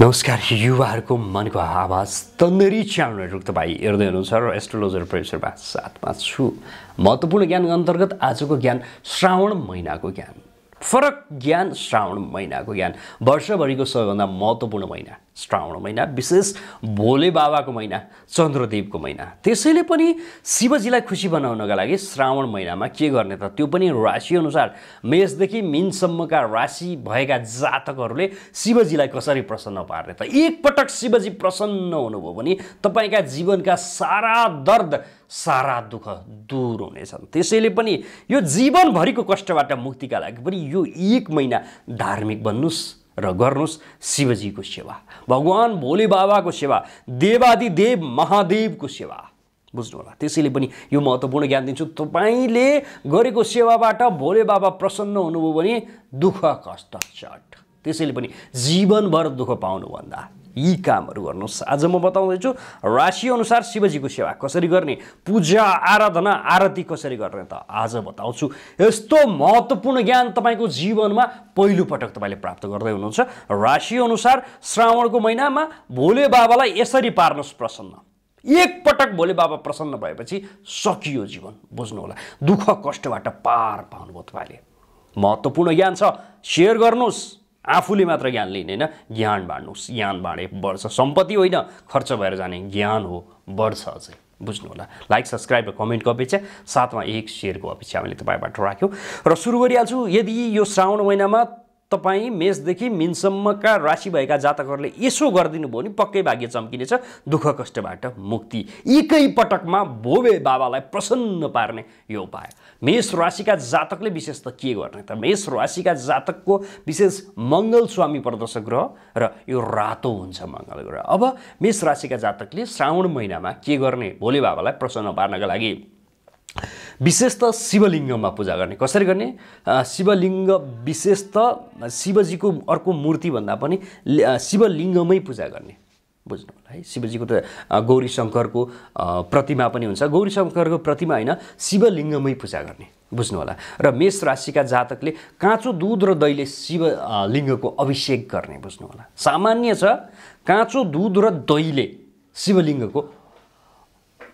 नमस्कार युवाहरूको मनको आवाज तन्दरी च्याउन तपाईँ हेर्दै हुनुहुन्छ र एस्ट्रोलोजर प्रेसरमा साथमा छु महत्त्वपूर्ण ज्ञान अन्तर्गत आजको ज्ञान श्रावण महिनाको ज्ञान फरक ज्ञान श्रावण महिनाको ज्ञान वर्षभरिको सबैभन्दा महत्त्वपूर्ण महिना श्रावण महिना विशेष भोले बाबाको महिना चन्द्रदेवको महिना त्यसैले पनि शिवजीलाई खुसी बनाउनका लागि श्रावण महिनामा के गर्ने त त्यो पनि राशिअनुसार मेषदेखि मिनसम्मका राशि भएका जातकहरूले शिवजीलाई कसरी प्रसन्न पार्ने त एकपटक शिवजी प्रसन्न हुनुभयो भने तपाईँका जीवनका सारा दर्द सारा दुःख दूर हुनेछन् त्यसैले पनि यो जीवनभरिको कष्टबाट मुक्तिका लागि पनि यो एक महिना धार्मिक बन्नुहोस् र गर्नुहोस् शिवजीको सेवा भगवान् भोले बाबाको सेवा देवादिदेव महादेवको सेवा बुझ्नु होला त्यसैले पनि यो महत्त्वपूर्ण ज्ञान दिन्छु तपाईँले गरेको सेवाबाट भोले बाबा प्रसन्न हुनुभयो भने दुःख कष्ट चट त्यसैले पनि जीवनभर दुःख पाउनुभन्दा यी कामहरू गर्नुहोस् आज म बताउँदैछु राशिअनुसार शिवजीको सेवा कसरी गर्ने पूजा आराधना आरती कसरी गर्ने त आज बताउँछु यस्तो महत्त्वपूर्ण ज्ञान तपाईँको जीवनमा पहिलोपटक तपाईँले प्राप्त गर्दै हुनुहुन्छ राशिअनुसार श्रावणको महिनामा भोले बाबालाई यसरी पार्नुहोस् प्रसन्न एकपटक भोले बाबा प्रसन्न भएपछि सकियो जीवन बुझ्नु होला दुःख कष्टबाट पार पाउनुभयो तपाईँले महत्त्वपूर्ण ज्ञान छ सेयर गर्नुहोस् आफूले मात्र ज्ञान लिने होइन ज्ञान बाँड्नुहोस् ज्ञान बाँडे बढ्छ सम्पत्ति होइन खर्च भएर जाने ज्ञान हो बढ्छ अझै बुझ्नु होला लाइक सब्सक्राइब र कमेन्टको अपेक्षा साथमा एक सेयरको अपेक्षा मैले तपाईँबाट राख्यो र सुरु गरिहाल्छु यदि यो श्रावण महिनामा तपाईँ मेषदेखि मिनसम्मका राशि भएका जातकहरूले यसो गरिदिनु भयो भने पक्कै भाग्य चम्किनेछ दुःख कष्टबाट मुक्ति एकै पटकमा भोबे बाबालाई प्रसन्न पार्ने यो उपाय मेष राशिका जातकले विशेष त के गर्ने त मेष राशिका जातकको विशेष मङ्गल स्वामी प्रदर्शक ग्रह र यो रातो हुन्छ मङ्गल ग्रह अब मेष राशिका जातकले श्रावण महिनामा के गर्ने भोले बाबालाई प्रसन्न पार्नका लागि विशेष त शिवलिङ्गमा पूजा गर्ने कसरी गर्ने शिवलिङ्ग विशेष त शिवजीको अर्को मूर्ति भन्दा पनि शिवलिङ्गमै पूजा गर्ने बुझ्नु होला है शिवजीको त गौरी शङ्करको प्रतिमा पनि हुन्छ गौरी शङ्करको प्रतिमा होइन शिवलिङ्गमै पूजा गर्ने बुझ्नु होला र मेष राशिका जातकले काँचो दुध र दहीले शिवलिङ्गको अभिषेक गर्ने बुझ्नु होला सामान्य छ काँचो दुध र दहीले शिवलिङ्गको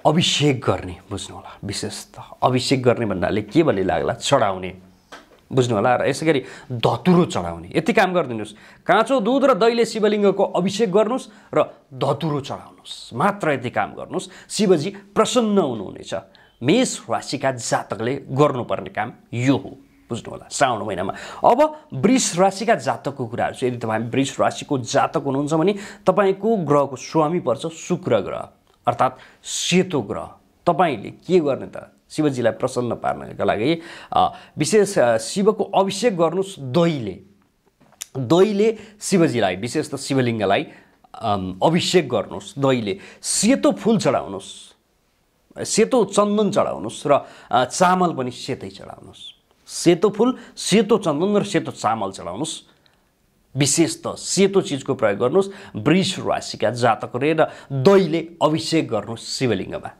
अभिषेक गर्ने बुझ्नु होला विशेष त अभिषेक गर्ने भन्नाले के भन्ने लाग्ला चढाउने बुझ्नु होला र यसै गरी धतुरो चढाउने यति काम गरिदिनुहोस् काँचो दुध र दहीले शिवलिङ्गको अभिषेक गर्नुहोस् र धतुरो चढाउनुहोस् मात्र यति काम गर्नुहोस् शिवजी प्रसन्न हुनुहुनेछ मेष राशिका जातकले गर्नुपर्ने काम यो हो बुझ्नु होला श्रावण महिनामा अब वृष राशिका जातकको कुराहरू चाहिँ यदि तपाईँ वृष राशिको जातक हुनुहुन्छ भने तपाईँको ग्रहको स्वामी पर्छ शुक्र ग्रह अर्थात् सेतो ग्रह तपाईँले के गर्ने त शिवजीलाई प्रसन्न पार्नका लागि विशेष शिवको अभिषेक गर्नुहोस् दहीले दहीले शिवजीलाई विशेष त शिवलिङ्गलाई अभिषेक गर्नुहोस् दहीले सेतो फुल चढाउनुहोस् सेतो चन्दन चढाउनुहोस् र चामल पनि सेतै चढाउनुहोस् सेतो फुल सेतो चन्दन र सेतो चामल चढाउनुहोस् विशेष त सेतो चिजको प्रयोग गर्नुहोस् वृष राशिका जातकले र दहीले अभिषेक गर्नुहोस् शिवलिङ्गमा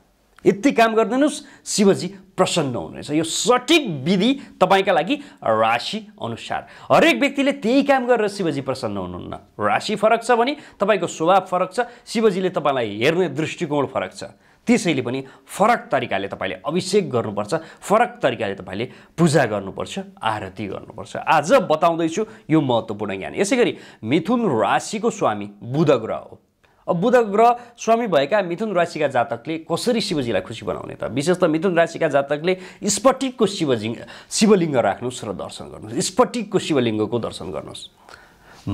यति काम गरिदिनुहोस् शिवजी प्रसन्न हुनेछ यो सठिक विधि तपाईँका लागि राशि अनुसार हरेक व्यक्तिले त्यही काम गरेर शिवजी प्रसन्न हुनुहुन्न राशि फरक छ भने तपाईँको स्वभाव फरक छ शिवजीले तपाईँलाई हेर्ने दृष्टिकोण फरक छ त्यसैले पनि फरक तरिकाले तपाईँले अभिषेक गर्नुपर्छ फरक तरिकाले तपाईँले पूजा गर्नुपर्छ आरती गर्नुपर्छ आज बताउँदैछु यो महत्त्वपूर्ण ज्ञान यसै गरी मिथुन राशिको स्वामी बुध ग्रह हो अब बुध ग्रह स्वामी भएका मिथुन राशिका जातकले कसरी शिवजीलाई खुसी बनाउने त विशेष त मिथुन राशिका जातकले स्फटिकको शिवजिङ शिवलिङ्ग राख्नुहोस् र दर्शन गर्नुहोस् स्फटिकको शिवलिङ्गको दर्शन गर्नुहोस्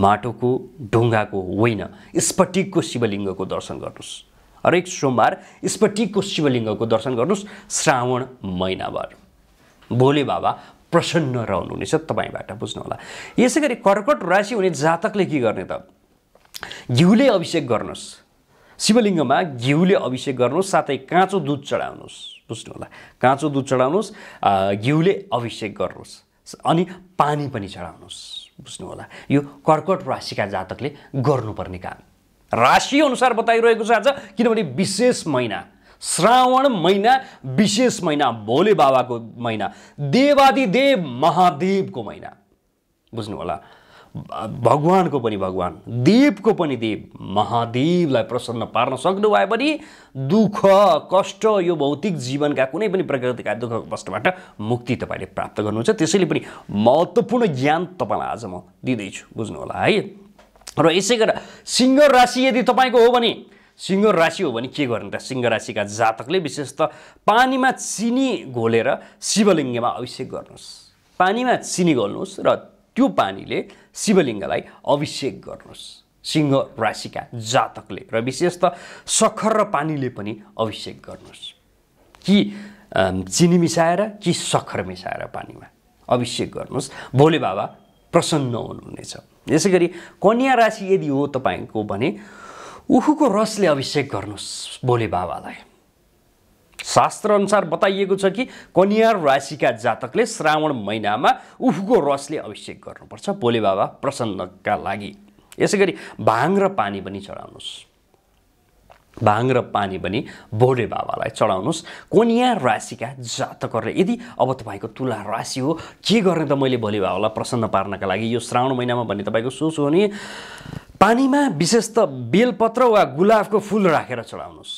माटोको ढुङ्गाको होइन स्फटिकको शिवलिङ्गको दर्शन गर्नुहोस् हरेक सोमबार स्फटिकको शिवलिङ्गको दर्शन गर्नुहोस् श्रावण महिनाभर भोले बाबा प्रसन्न रहनुहुनेछ तपाईँबाट बुझ्नुहोला यसै गरी कर्कट राशि हुने जातकले के गर्ने त घिउले अभिषेक गर्नुहोस् शिवलिङ्गमा घिउले अभिषेक गर्नुहोस् साथै काँचो दुध चढाउनुहोस् होला काँचो दुध चढाउनुहोस् घिउले अभिषेक गर्नुहोस् अनि पानी पनि चढाउनुहोस् होला यो कर्कट राशिका जातकले गर्नुपर्ने काम राशि अनुसार बताइरहेको छ आज किनभने विशेष महिना श्रावण महिना विशेष महिना भोले बाबाको महिना देवादिदेव महादेवको महिना बुझ्नु होला भगवानको पनि भगवान देवको पनि देव महादेवलाई प्रसन्न पार्न सक्नु भए पनि दुःख कष्ट यो भौतिक जीवनका कुनै पनि प्रकृतिका दुःख कष्टबाट मुक्ति तपाईँले प्राप्त गर्नुहुन्छ त्यसैले पनि महत्त्वपूर्ण ज्ञान तपाईँलाई आज म दिँदैछु बुझ्नु होला है र यसै गरेर सिंह राशि यदि तपाईँको हो भने सिंह राशि हो भने के गर्ने त सिंह राशिका जातकले विशेष त पानीमा चिनी घोलेर शिवलिङ्गमा अभिषेक गर्नुहोस् पानीमा चिनी घोल्नुहोस् र त्यो पानीले शिवलिङ्गलाई अभिषेक गर्नुहोस् सिंह राशिका जातकले र विशेष त सखर र पानीले पनि अभिषेक गर्नुहोस् कि चिनी मिसाएर कि सखर मिसाएर पानीमा अभिषेक गर्नुहोस् भोले बाबा प्रसन्न हुनुहुनेछ यसै गरी कन्या राशि यदि हो तपाईँको भने उखुको रसले अभिषेक गर्नुहोस् भोले बाबालाई शास्त्र अनुसार बताइएको छ कि कन्या राशिका जातकले श्रावण महिनामा उखुको रसले अभिषेक गर्नुपर्छ भोले बाबा प्रसन्नका लागि यसै गरी भाङ र पानी पनि चढाउनुहोस् भाङ र पानी पनि भोले बाबालाई चढाउनुहोस् कोनिया राशिका जातकहरूले यदि अब तपाईँको तुला राशि हो के गर्ने त मैले भोलि बाबालाई प्रसन्न पार्नका लागि यो श्रावण महिनामा भन्ने तपाईँको सोच हो भने पानीमा विशेष त बेलपत्र वा गुलाबको फुल राखेर चढाउनुहोस्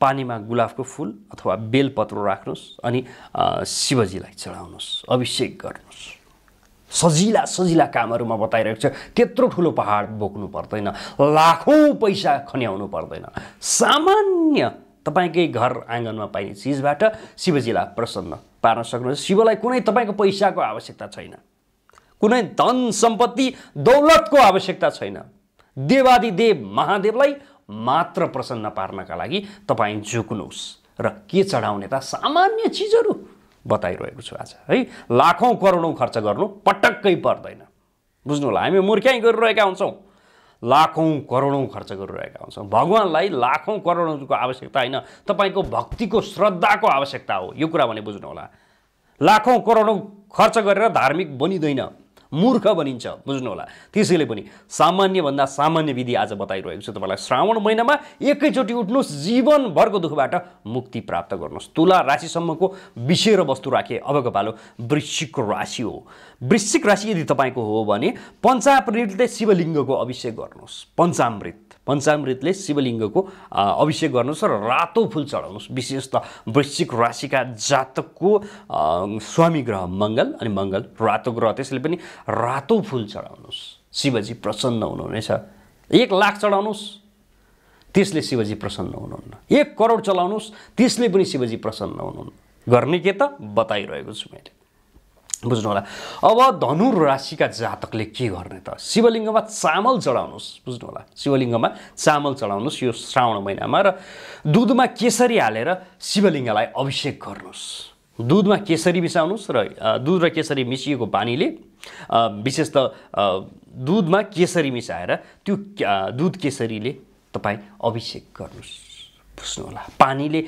पानीमा गुलाबको फुल अथवा बेलपत्र राख्नुहोस् अनि शिवजीलाई चढाउनुहोस् अभिषेक गर्नुहोस् सजिला सजिला कामहरू म बताइरहेको छु त्यत्रो ठुलो पहाड बोक्नु पर्दैन लाखौँ पैसा खन्याउनु पर्दैन सामान्य तपाईँकै घर आँगनमा पाइने चिजबाट शिवजीलाई प्रसन्न पार्न सक्नुहुन्छ शिवलाई कुनै तपाईँको पैसाको आवश्यकता छैन कुनै धन सम्पत्ति दौलतको आवश्यकता छैन देवादिदेव महादेवलाई मात्र प्रसन्न पार्नका लागि तपाईँ झुक्नुहोस् र के चढाउने त सामान्य चिजहरू बताइरहेको छु आज है लाखौँ करोडौँ खर्च गर्नु पटक्कै पर्दैन बुझ्नु होला हामी मुर्ख्याइ गरिरहेका हुन्छौँ लाखौँ करोडौँ खर्च गरिरहेका हुन्छौँ भगवान्लाई लाखौँ करोडौँको आवश्यकता होइन तपाईँको भक्तिको श्रद्धाको आवश्यकता हो यो कुरा भने बुझ्नु होला लाखौँ करोडौँ खर्च गरेर धार्मिक बनिँदैन मूर्ख भनिन्छ होला त्यसैले पनि सामान्यभन्दा सामान्य विधि आज बताइरहेको छु तपाईँलाई श्रावण महिनामा एकैचोटि उठ्नुहोस् जीवनभरको दुःखबाट मुक्ति प्राप्त गर्नुहोस् तुला राशिसम्मको विषय र वस्तु राखे अबको पालो वृश्चिक राशि हो वृश्चिक राशि यदि तपाईँको हो भने पञ्चामृतले शिवलिङ्गको अभिषेक गर्नुहोस् पञ्चामृत पञ्चामृतले शिवलिङ्गको अभिषेक गर्नुहोस् र रातो फुल चढाउनुहोस् विशेष त वृश्चिक राशिका जातकको स्वामी ग्रह मङ्गल अनि मङ्गल रातो ग्रह त्यसले पनि रातो फुल चढाउनुहोस् शिवजी प्रसन्न हुनुहुनेछ एक लाख चढाउनुहोस् त्यसले शिवजी प्रसन्न हुनुहुन्न एक करोड चलाउनुहोस् त्यसले पनि शिवजी प्रसन्न हुनुहुन्न गर्ने के त बताइरहेको छु मैले होला अब धनु राशिका जातकले के गर्ने त शिवलिङ्गमा चामल चढाउनुहोस् होला शिवलिङ्गमा चामल चढाउनुहोस् यो श्रावण महिनामा र दुधमा केसरी हालेर शिवलिङ्गलाई अभिषेक गर्नुहोस् दुधमा केसरी मिसाउनुहोस् र दुध र केसरी मिसिएको पानीले विशेष त दुधमा केसरी मिसाएर त्यो दुध केसरीले तपाईँ अभिषेक गर्नुहोस् बुझ्नुहोला पानीले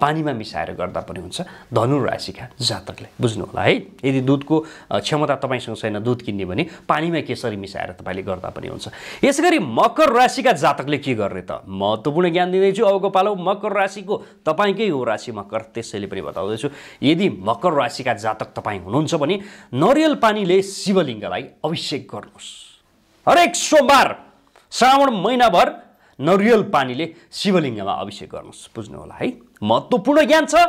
पानीमा मिसाएर गर्दा पनि हुन्छ धनु राशिका जातकले बुझ्नुहोला है यदि दुधको क्षमता तपाईँसँग छैन दुध किन्ने भने पानीमा केसरी मिसाएर तपाईँले गर्दा पनि हुन्छ यसै मकर राशिका जातकले के गर्ने त महत्त्वपूर्ण ज्ञान दिँदैछु अबको पालो मकर राशिको तपाईँकै हो राशि मकर त्यसैले पनि बताउँदैछु यदि मकर राशिका जातक तपाईँ हुनुहुन्छ भने नरियल पानीले शिवलिङ्गलाई अभिषेक गर्नुहोस् हरेक सोमबार श्रावण महिनाभर नरियल पानीले शिवलिङ्गमा अभिषेक गर्नुहोस् होला है महत्त्वपूर्ण ज्ञान छ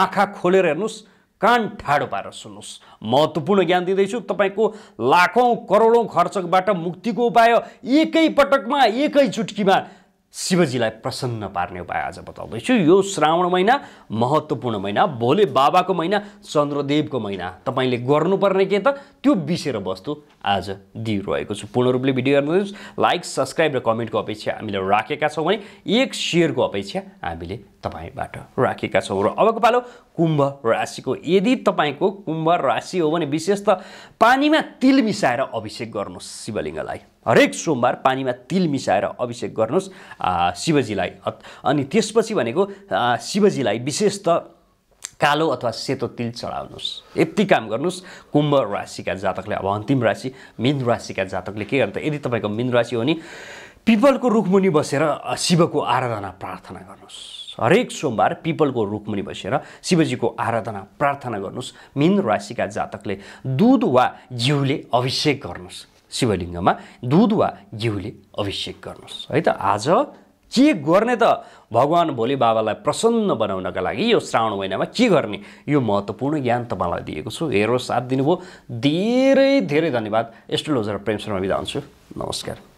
आँखा खोलेर हेर्नुहोस् कान ठाडो पारेर सुन्नुहोस् महत्त्वपूर्ण ज्ञान दिँदैछु तपाईँको लाखौँ करोडौँ खर्चकबाट मुक्तिको उपाय एकै पटकमा एकै चुट्कीमा शिवजीलाई प्रसन्न पार्ने उपाय आज बताउँदैछु यो श्रावण महिना महत्त्वपूर्ण महिना भोले बाबाको महिना चन्द्रदेवको महिना तपाईँले गर्नुपर्ने के त त्यो बिसेर वस्तु आज दिइरहेको छु पूर्ण रूपले भिडियो हेर्नुहोस् लाइक सब्सक्राइब र कमेन्टको अपेक्षा हामीले राखेका छौँ भने एक सेयरको अपेक्षा हामीले तपाईँबाट राखेका छौँ र अबको पालो कुम्भ राशिको यदि तपाईँको कुम्भ राशि हो भने विशेष त पानीमा तिल मिसाएर अभिषेक गर्नुहोस् शिवलिङ्गलाई हरेक सोमबार पानीमा तिल मिसाएर अभिषेक गर्नुहोस् शिवजीलाई अनि त्यसपछि भनेको शिवजीलाई विशेष त कालो अथवा सेतो तिल चढाउनुहोस् यति काम गर्नुहोस् कुम्भ राशिका जातकले अब अन्तिम राशि मिन राशिका जातकले के गर्नु त यदि तपाईँको मिन राशि हो भने पिपलको रुखमुनि बसेर शिवको आराधना प्रार्थना गर्नुहोस् हरेक सोमबार पिपलको रुखमुनि बसेर शिवजीको आराधना प्रार्थना गर्नुहोस् मिन राशिका जातकले दुध वा घिउले अभिषेक गर्नुहोस् शिवलिङ्गमा दुध वा घिउले अभिषेक गर्नुहोस् है त आज के गर्ने त भगवान् भोले बाबालाई प्रसन्न बनाउनका लागि यो श्रावण महिनामा के गर्ने यो महत्त्वपूर्ण ज्ञान तपाईँलाई दिएको छु हेरोस् साथ दिनुभयो धेरै धेरै धन्यवाद एस्ट्रोलोजर प्रेम शर्मा बिदा हुन्छु नमस्कार